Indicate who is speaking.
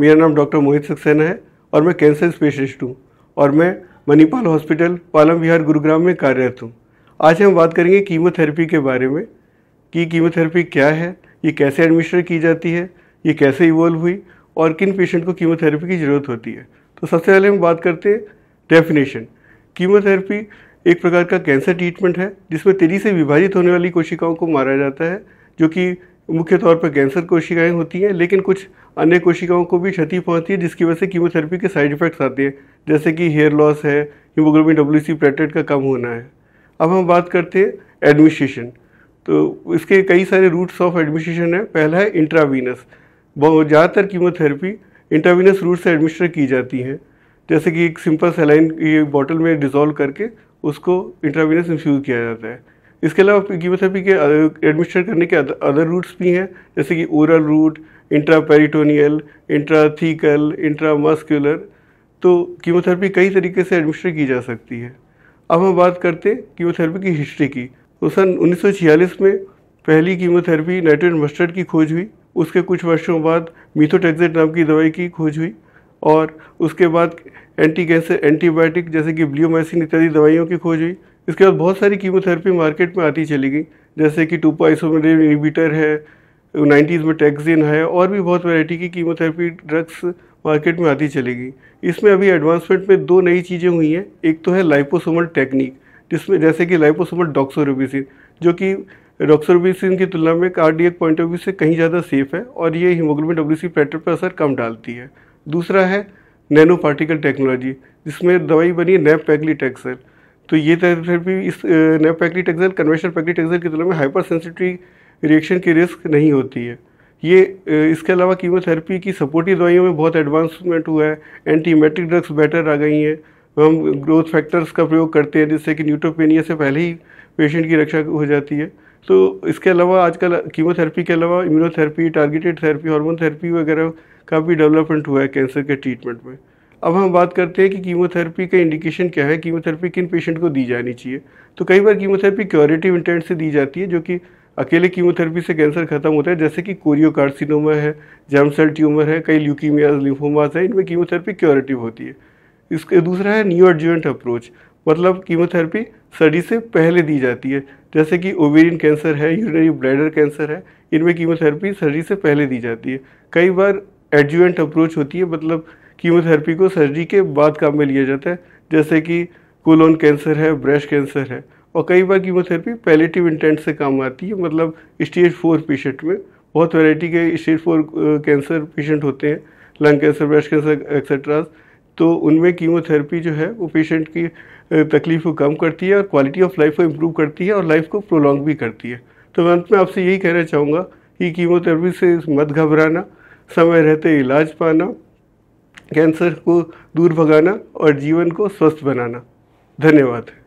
Speaker 1: मेरा नाम डॉक्टर मोहित सक्सेना है और मैं कैंसर स्पेशलिस्ट हूँ और मैं मणिपाल हॉस्पिटल पालम विहार गुरुग्राम में कार्यरत हूँ आज हम बात करेंगे कीमोथेरेपी के बारे में कि कीमोथेरेपी क्या है ये कैसे एडमिनिस्टर की जाती है ये कैसे इवॉल्व हुई और किन पेशेंट को कीमोथेरेपी की ज़रूरत होती है तो सबसे पहले हम बात करते हैं डेफिनेशन कीमोथेरेपी एक प्रकार का कैंसर ट्रीटमेंट है जिसमें तेज़ी से विभाजित होने वाली कोशिकाओं को मारा जाता है जो कि मुख्य तौर पर कैंसर कोशिकाएं होती हैं लेकिन कुछ अन्य कोशिकाओं को भी क्षति पहुंचती है जिसकी वजह से कीमोथेरेपी के साइड इफेक्ट्स आते हैं जैसे कि हेयर लॉस है हीमोग्लोबिन डब्ल्यू सी प्लेटलेट का कम होना है अब हम बात करते हैं एडमिनिस्ट्रेशन तो इसके कई सारे रूट्स ऑफ एडमिनिस्ट्रेशन है पहला है इंट्रावीनस बहुत ज़्यादातर कीमोथेरेपी इंट्रावीनस रूट से एडमिनिस्टर की जाती है जैसे कि एक सिंपल सेलाइन बॉटल में डिज़ोल्व करके उसको इंट्रावीनस इन्फ्यूज़ किया जाता है इसके अलावा कीमोथेरेपी के एडमिशन करने के अदर रूट्स भी हैं जैसे कि oral route intraperitoneal intrathecal intramuscular तो कीमोथेरेपी कई तरीके से एडमिशन की जा सकती है अब हम बात करते हैं कीमोथेरेपी की हिस्ट्री की तो सन उन्नीस में पहली कीमोथेरेपी नाइट्रोजन मस्टर्ड की खोज हुई उसके कुछ वर्षों बाद मीथोटेक्जेट नाम की दवाई की खोज हुई और उसके बाद एंटी कैंसर एंटीबायोटिक जैसे कि ब्लियोमाइसिन इत्यादि दवाइयों की खोज हुई इसके बाद बहुत सारी कीमोथेरेपी मार्केट में आती चली गई जैसे कि टू आइसोमेरिन इनिबिटर है नाइन्टीज़ में टैक्सिन है और भी बहुत वैरायटी की कीमोथेरेपी ड्रग्स मार्केट में आती चलेगी इसमें अभी एडवांसमेंट में दो नई चीज़ें हुई हैं एक तो है लाइपोसोमल टेक्निक जिसमें जैसे कि लाइपोसोमल डॉक्सोरोबिसिन जो कि डॉक्सोरोबिसिन की तुलना में कार्डियक पॉइंट ऑफ व्यू से कहीं ज़्यादा सेफ है और ये हीमोग्लोबिन डब्ल्यू सी पैटर्न पर असर कम डालती है दूसरा है नैनो पार्टिकल टेक्नोलॉजी जिसमें दवाई बनी है नैप पैगली टेक्सल तो ये थेरेपी तो इस नेपैक्लिटेक्सल कन्वेंशनल एक्सल की तुलना में हाइपर सेंसिटिव रिएक्शन की रिस्क नहीं होती है ये इसके अलावा कीमोथेरेपी की सपोर्टिव दवाइयों में बहुत एडवांसमेंट हुआ है एंटीमेट्रिक ड्रग्स बेटर आ गई हैं हम ग्रोथ फैक्टर्स का प्रयोग करते हैं जिससे कि न्यूट्रोपेनिया से पहले ही पेशेंट की रक्षा हो जाती है तो इसके अलावा आजकल कीमोथेरेपी के अलावा immunotherapy targeted therapy hormone therapy वगैरह का भी डेवलपमेंट हुआ है कैंसर के ट्रीटमेंट में अब हम बात करते हैं कि कीमोथेरेपी का इंडिकेशन क्या है कीमोथेरेपी किन पेशेंट को दी जानी चाहिए तो कई बार कीमोथेरेपी क्योरेटिव इंटेंट से दी जाती है जो कि अकेले कीमोथेरेपी से कैंसर खत्म होता है जैसे कि कोरियोकार्सिनोमा है जैम सेल ट्यूमर है कई ल्यूकीमियाज लिम्फोमास है इनमें कीमोथेरेपी क्योरेटिव होती है इसके दूसरा है न्यू एडजुवेंट अप्रोच मतलब कीमोथेरेपी सर्जरी से पहले दी जाती है जैसे कि ओवेरियन कैंसर है यूरिनरी ब्लैडर कैंसर है इनमें कीमोथेरेपी सर्जरी से पहले दी जाती है कई बार एडजुवेंट अप्रोच होती है मतलब कीमोथेरेपी को सर्जरी के बाद काम में लिया जाता है जैसे कि कोलोन कैंसर है ब्रेस्ट कैंसर है और कई बार कीमोथेरेपी पैलेटिव इंटेंट से काम आती है मतलब स्टेज फोर पेशेंट में बहुत वैरायटी के स्टेज फोर कैंसर पेशेंट होते हैं lung cancer breast cancer etcetera तो उनमें कीमोथेरेपी जो है वो पेशेंट की तकलीफ को कम करती है और क्वालिटी ऑफ लाइफ को इम्प्रूव करती है और लाइफ को प्रोलॉन्ग भी करती है तो मैं अंत में आपसे यही कहना चाहूँगा कि कीमोथेरेपी से मत घबराना समय रहते इलाज पाना कैंसर को दूर भगाना और जीवन को स्वस्थ बनाना धन्यवाद